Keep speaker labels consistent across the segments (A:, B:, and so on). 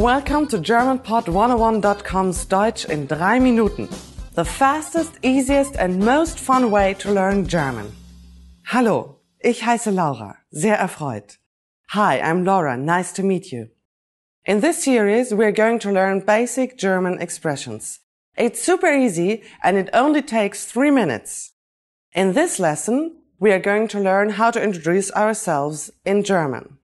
A: Welcome to GermanPod101.com's Deutsch in drei Minuten, the fastest, easiest and most fun way to learn German. Hallo, ich heiße Laura, sehr erfreut. Hi, I'm Laura, nice to meet you. In this series, we're going to learn basic German expressions. It's super easy and it only takes three minutes. In this lesson, we are going to learn how to introduce ourselves in German.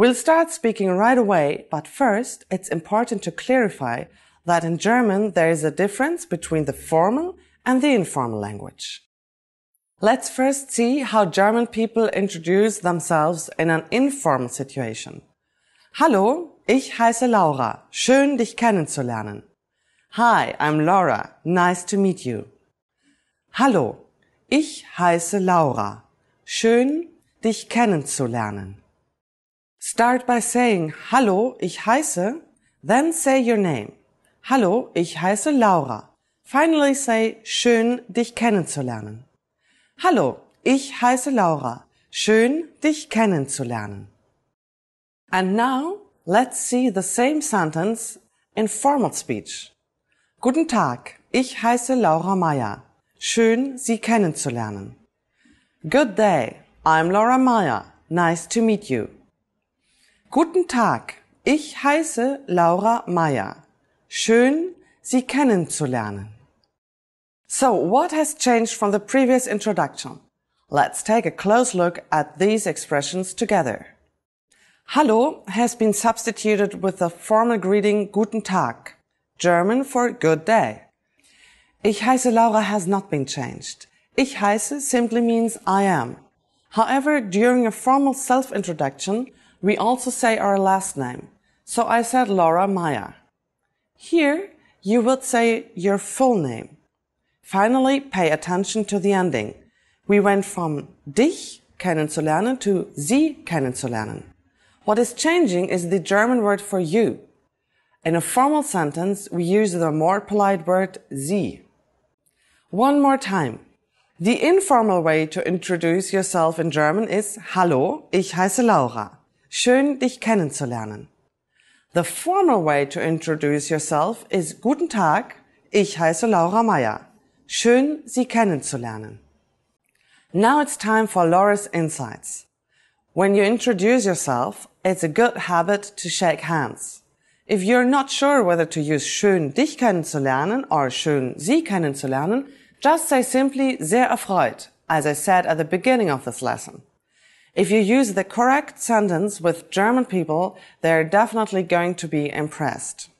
A: We'll start speaking right away, but first it's important to clarify that in German there is a difference between the formal and the informal language. Let's first see how German people introduce themselves in an informal situation. Hallo, ich heiße Laura. Schön, dich kennenzulernen. Hi, I'm Laura. Nice to meet you. Hallo, ich heiße Laura. Schön, dich kennenzulernen. Start by saying, Hallo, ich heiße. Then say your name. Hallo, ich heiße Laura. Finally say, schön, dich kennenzulernen. Hallo, ich heiße Laura. Schön, dich kennenzulernen. And now, let's see the same sentence in formal speech. Guten Tag, ich heiße Laura Meyer. Schön, Sie kennenzulernen. Good day, I'm Laura Meyer. Nice to meet you. Guten Tag, ich heiße Laura Meyer. Schön, Sie kennenzulernen. So, what has changed from the previous introduction? Let's take a close look at these expressions together. Hallo has been substituted with the formal greeting Guten Tag, German for good day. Ich heiße Laura has not been changed. Ich heiße simply means I am. However, during a formal self-introduction, we also say our last name. So I said Laura Maya. Here, you would say your full name. Finally, pay attention to the ending. We went from dich kennenzulernen to sie kennenzulernen. What is changing is the German word for you. In a formal sentence, we use the more polite word sie. One more time. The informal way to introduce yourself in German is Hallo, ich heiße Laura. Schön, dich kennenzulernen. The formal way to introduce yourself is Guten Tag, ich heiße Laura Meyer. Schön, Sie kennenzulernen. Now it's time for Laura's insights. When you introduce yourself, it's a good habit to shake hands. If you're not sure whether to use schön dich kennenzulernen or schön Sie kennenzulernen, just say simply sehr erfreut, as I said at the beginning of this lesson. If you use the correct sentence with German people, they're definitely going to be impressed.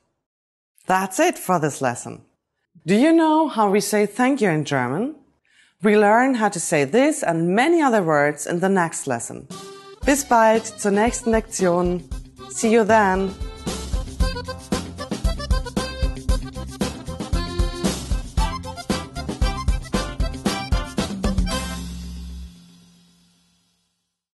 A: That's it for this lesson. Do you know how we say thank you in German? We learn how to say this and many other words in the next lesson. Bis bald zur nächsten Lektion. See you then.